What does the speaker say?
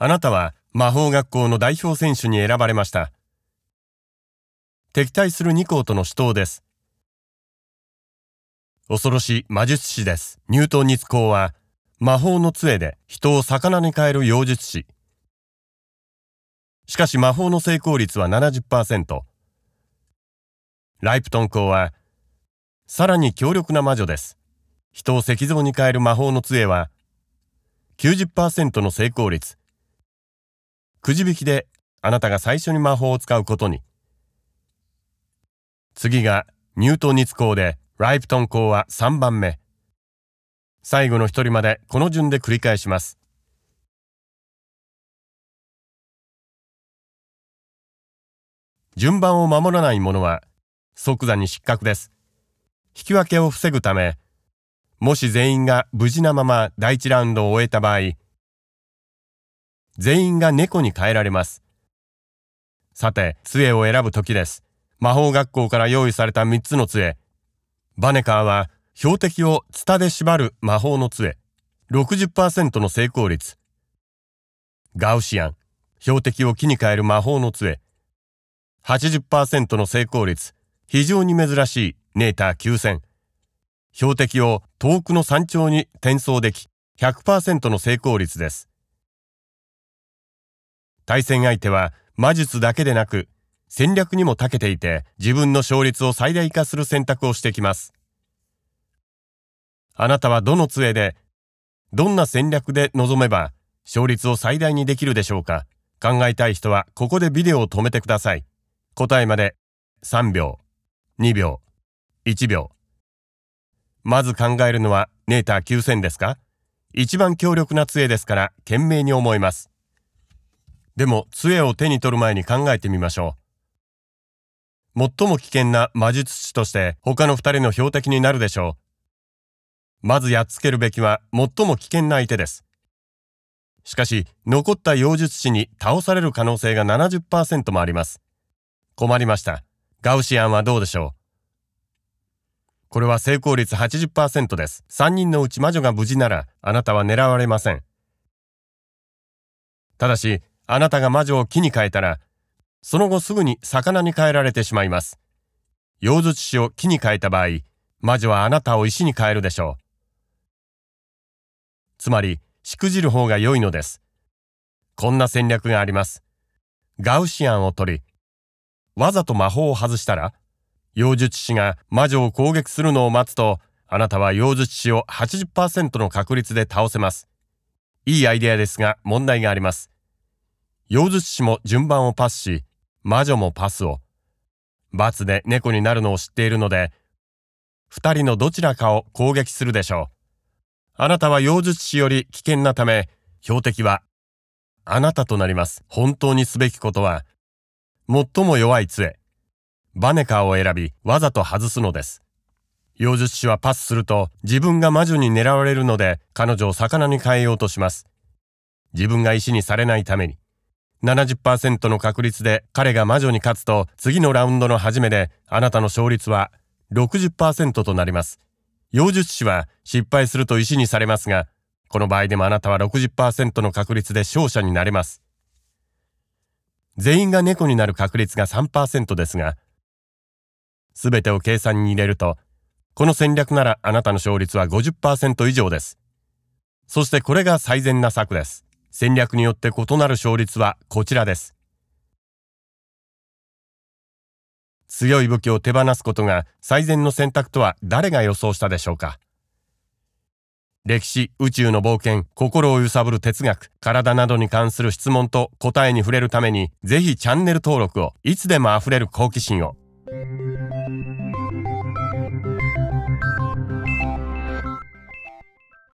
あなたは魔法学校の代表選手に選ばれました。敵対する2校との死闘です。恐ろしい魔術師です。ニュートン日光は、魔法の杖で人を魚に変える妖術師。しかし魔法の成功率は70%。ライプトン校は、さらに強力な魔女です。人を石像に変える魔法の杖は、90%の成功率。くじ引きであなたが最初に魔法を使うことに。次がニュートニツ光でライプトン校は3番目。最後の一人までこの順で繰り返します。順番を守らない者は即座に失格です。引き分けを防ぐため、もし全員が無事なまま第一ラウンドを終えた場合、全員が猫に変えられます。さて、杖を選ぶ時です。魔法学校から用意された3つの杖。バネカーは、標的をツタで縛る魔法の杖。60%の成功率。ガウシアン。標的を木に変える魔法の杖。80%の成功率。非常に珍しいネーター9000。標的を遠くの山頂に転送でき、100%の成功率です。対戦相手は魔術だけでなく、戦略にも長けていて、自分の勝率を最大化する選択をしてきます。あなたはどの杖で、どんな戦略で臨めば、勝率を最大にできるでしょうか考えたい人は、ここでビデオを止めてください。答えまで、3秒、2秒、1秒。まず考えるのは、ネーター9000ですか一番強力な杖ですから、懸命に思います。でも杖を手に取る前に考えてみましょう。最も危険な魔術師として他の二人の標的になるでしょう。まずやっつけるべきは最も危険な相手です。しかし、残った妖術師に倒される可能性が70%もあります。困りました。ガウシアンはどうでしょうこれは成功率80%です。3人のうち魔女が無事なら、あなたは狙われません。ただし、あなたが魔女を木に変えたら、その後すぐに魚に変えられてしまいます。妖術師を木に変えた場合、魔女はあなたを石に変えるでしょう。つまり、しくじる方が良いのです。こんな戦略があります。ガウシアンを取り、わざと魔法を外したら、妖術師が魔女を攻撃するのを待つと、あなたは妖術師を80%の確率で倒せます。いいアイデアですが問題があります。妖術師も順番をパスし、魔女もパスを。罰で猫になるのを知っているので、二人のどちらかを攻撃するでしょう。あなたは妖術師より危険なため、標的は、あなたとなります。本当にすべきことは、最も弱い杖、バネカーを選び、わざと外すのです。妖術師はパスすると、自分が魔女に狙われるので、彼女を魚に変えようとします。自分が石にされないために。70%の確率で彼が魔女に勝つと次のラウンドの初めであなたの勝率は60%となります。妖術師は失敗すると石にされますが、この場合でもあなたは60%の確率で勝者になれます。全員が猫になる確率が3%ですが、すべてを計算に入れると、この戦略ならあなたの勝率は50%以上です。そしてこれが最善な策です。戦略によって異なる勝率はこちらです。強い武器を手放すことが最善の選択とは誰が予想したでしょうか歴史、宇宙の冒険、心を揺さぶる哲学、体などに関する質問と答えに触れるために、ぜひチャンネル登録を、いつでも溢れる好奇心を。